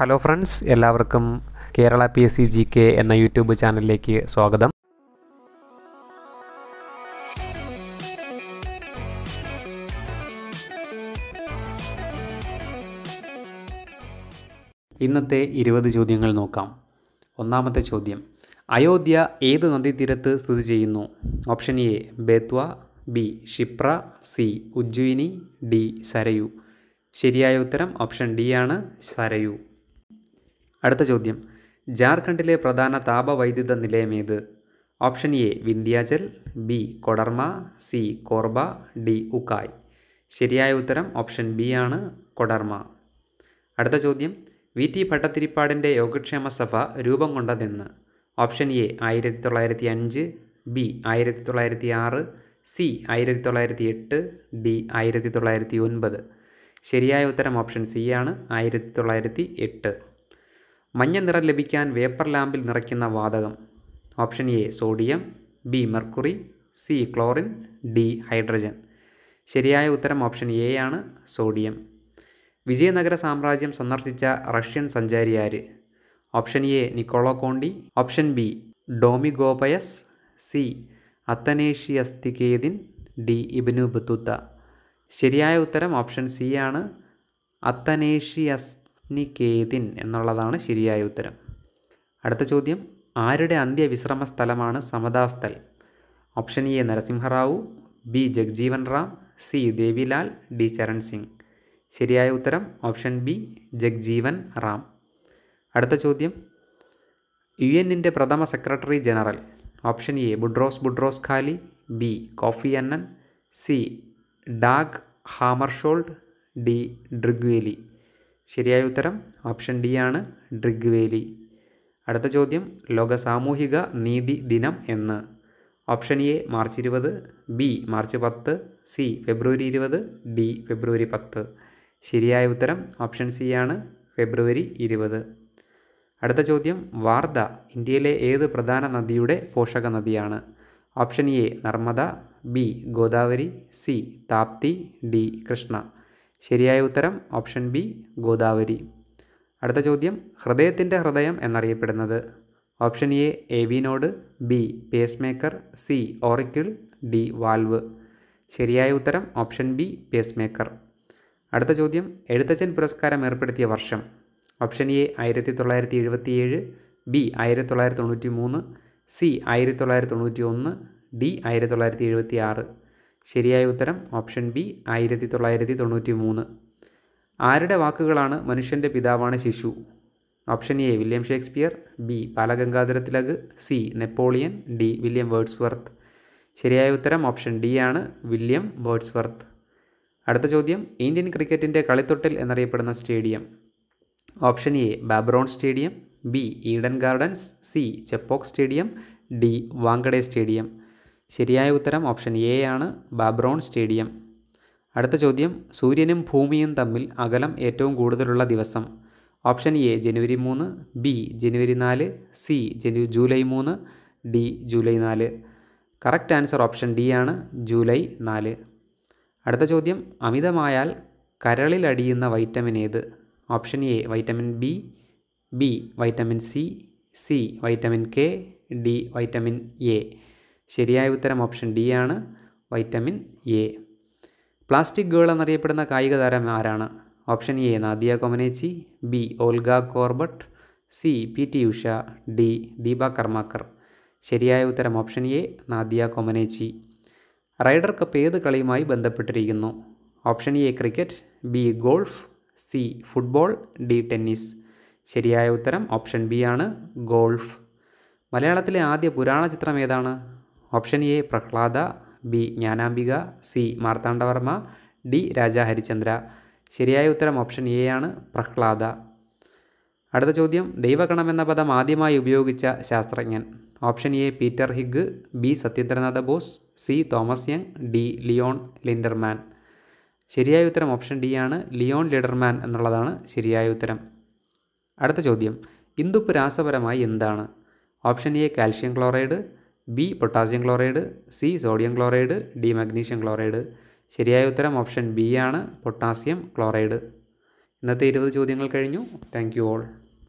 hello friends എല്ലാവർക്കും Kerala P S C G K എന്ന YouTube ചാനലിലേക്ക് സ്വാഗതം ഇന്നത്തെ ഇരുപത് ചോദ്യങ്ങൾ നോക്കാം ഒന്നാമത്തെ ചോദ്യം അയോധ്യ ഏത് നദീതീരത്ത് സ്ഥിതി ചെയ്യുന്നു option A Betwa B Shipra C Ujjayini D Sarayu ശരിയായ ഉത്തരം ഓപ്ഷൻ ഡി ആണ് സരയു അടുത്ത ചോദ്യം ജാർഖണ്ഡിലെ പ്രധാന താപവൈദ്യുത നിലയമേത് option A Vindhyachal B Koderma C Korba D Ukai ശരിയായ ഉത്തരം ഓപ്ഷൻ ബി ആണ് കൊടർമ അടുത്ത ചോദ്യം വി ടി ഭട്ടത്തിരിപ്പാടിൻ്റെ യോഗക്ഷേമ സഭ രൂപം കൊണ്ടതെന്ന് ഓപ്ഷൻ എ ആയിരത്തി തൊള്ളായിരത്തി അഞ്ച് ബി ആയിരത്തി തൊള്ളായിരത്തി ആറ് സി ആയിരത്തി തൊള്ളായിരത്തി എട്ട് ഡി ആയിരത്തി തൊള്ളായിരത്തി ഒൻപത് ശരിയായ ഉത്തരം ഓപ്ഷൻ സി ആണ് ആയിരത്തി തൊള്ളായിരത്തി എട്ട് മഞ്ഞ നിറം ലഭിക്കാൻ വേപ്പർ ലാമ്പിൽ നിറയ്ക്കുന്ന വാതകം option A sodium B mercury C chlorine D hydrogen ശരിയായ ഉത്തരം ഓപ്ഷൻ എ ആണ് സോഡിയം വിജയനഗര സാമ്രാജ്യം സന്ദർശിച്ച റഷ്യൻ സഞ്ചാരിയാര് option A Niccolo Conti option B Domingo Paes C അത്തനേഷ്യസ്തികേദിൻ ഡി ഇബിനു ബത്തുത്ത ശരിയായ ഉത്തരം ഓപ്ഷൻ സി ആണ് അത്തനേഷ്യസ് നികേതിൻ എന്നുള്ളതാണ് ശരിയായ ഉത്തരം അടുത്ത ചോദ്യം ആരുടെ അന്ത്യവിശ്രമ സ്ഥലമാണ് Samta Sthal option A Narasimha Rao B Jagjivan Ram C Devi Lal D Charan Singh ശരിയായ ഉത്തരം ഓപ്ഷൻ ബി ജഗ്ജീവൻ റാം അടുത്ത ചോദ്യം യു എന്നിൻ്റെ പ്രഥമ secretary general option A Boutros Boutros Ghali B Kofi Annan C Dag Hammarskjold D Trygve Lie ശരിയായ ഉത്തരം ഓപ്ഷൻ ഡി ആണ് ഡ്രിഗ്വേലി അടുത്ത ചോദ്യം ലോക സാമൂഹിക നീതി ദിനം എന്ന് ഓപ്ഷൻ എ മാർച്ച് ഇരുപത് ബി മാർച്ച് പത്ത് സി ഫെബ്രുവരി ഇരുപത് ഡി ഫെബ്രുവരി പത്ത് ശരിയായ ഉത്തരം ഓപ്ഷൻ സി ആണ് ഫെബ്രുവരി ഇരുപത് അടുത്ത ചോദ്യം വാർധ ഇന്ത്യയിലെ ഏത് പ്രധാന നദിയുടെ പോഷക നദിയാണ് option A Narmada B Godavari C Tapti D Krishna ശരിയായ ഉത്തരം ഓപ്ഷൻ ബി ഗോദാവരി അടുത്ത ചോദ്യം ഹൃദയത്തിൻ്റെ ഹൃദയം എന്നറിയപ്പെടുന്നത് option A A V node B pacemaker C auricle D valve ശരിയായ ഉത്തരം ഓപ്ഷൻ ബി പേസ് മേക്കർ അടുത്ത ചോദ്യം എഴുത്തച്ഛൻ പുരസ്കാരം ഏർപ്പെടുത്തിയ വർഷം ഓപ്ഷൻ എ ആയിരത്തി തൊള്ളായിരത്തി എഴുപത്തി ഏഴ് ബി ആയിരത്തി തൊള്ളായിരത്തി തൊണ്ണൂറ്റി മൂന്ന് സി ആയിരത്തി തൊള്ളായിരത്തി തൊണ്ണൂറ്റി ഒന്ന് ഡി ആയിരത്തി തൊള്ളായിരത്തി എഴുപത്തി ആറ് ശരിയായ ഉത്തരം ഓപ്ഷൻ ബി ആയിരത്തി തൊള്ളായിരത്തി തൊണ്ണൂറ്റി മൂന്ന് ആരുടെ വാക്കുകളാണ് മനുഷ്യൻ്റെ പിതാവാണ് ശിശു option A William Shakespeare B Balagangadhara Tilak C Napoleon D William Wordsworth ശരിയായ ഉത്തരം ഓപ്ഷൻ ഡി ആണ് വില്യം വേർഡ്സ്വർത്ത് അടുത്ത ചോദ്യം ഇന്ത്യൻ ക്രിക്കറ്റിൻ്റെ കളിത്തൊട്ടിൽ എന്നറിയപ്പെടുന്ന stadium option A Brabourne stadium B Eden Gardens C Chepauk stadium D Wankhede stadium ശരിയായ ഉത്തരം ഓപ്ഷൻ എ ആണ് ബാബ്രോൺ സ്റ്റേഡിയം അടുത്ത ചോദ്യം സൂര്യനും ഭൂമിയും തമ്മിൽ അകലം ഏറ്റവും കൂടുതലുള്ള ദിവസം ഓപ്ഷൻ എ ജനുവരി മൂന്ന് ബി ജനുവരി നാല് സി ജനു ജൂലൈ മൂന്ന് ഡി ജൂലൈ നാല് കറക്റ്റ് ആൻസർ ഓപ്ഷൻ ഡി ആണ് ജൂലൈ നാല് അടുത്ത ചോദ്യം അമിതമായാൽ കരളിൽ അടിയുന്ന വൈറ്റമിൻ ഏത് option A vitamin B B vitamin C C vitamin K D vitamin A ശരിയായ ഉത്തരം ഓപ്ഷൻ ഡി ആണ് വൈറ്റമിൻ എ പ്ലാസ്റ്റിക് ഗേൾ എന്നറിയപ്പെടുന്ന കായിക താരം ആരാണ് option A Nadia Comaneci B Olga Korbut C P T Usha D Deepa Karmakar ശരിയായ ഉത്തരം option A Nadia Comaneci Ryder Cup ഏത് കളിയുമായി ബന്ധപ്പെട്ടിരിക്കുന്നു option A cricket B golf C football D tennis ശരിയായ ഉത്തരം ഓപ്ഷൻ ബി ആണ് ഗോൾഫ് മലയാളത്തിലെ ആദ്യ പുരാണ ചിത്രം ഏതാണ് option A Prahlada B Jnanambika C Marthanda Varma D Raja Harishchandra ശരിയായ ഉത്തരം ഓപ്ഷൻ എ ആണ് പ്രഹ്ലാദ അടുത്ത ചോദ്യം ദൈവഗണം എന്ന പദം ആദ്യമായി ഉപയോഗിച്ച ശാസ്ത്രജ്ഞൻ option A Peter Higgs B Satyendranath Bose C Thomas Young D Leon Lederman ശരിയായ ഉത്തരം ഓപ്ഷൻ ഡി ആണ് ലിയോൺ ലിഡർമാൻ എന്നുള്ളതാണ് ശരിയായ ഉത്തരം അടുത്ത ചോദ്യം ഇന്ദുപ്പ് രാസപരമായി എന്താണ് option A calcium chloride B potassium chloride C sodium chloride D magnesium chloride ശരിയായ ഉത്തരം ഓപ്ഷൻ ബി ആണ് പൊട്ടാസ്യം ക്ലോറൈഡ് ഇന്നത്തെ ഇരുപത് ചോദ്യങ്ങൾ കഴിഞ്ഞു താങ്ക് യു ഓൾ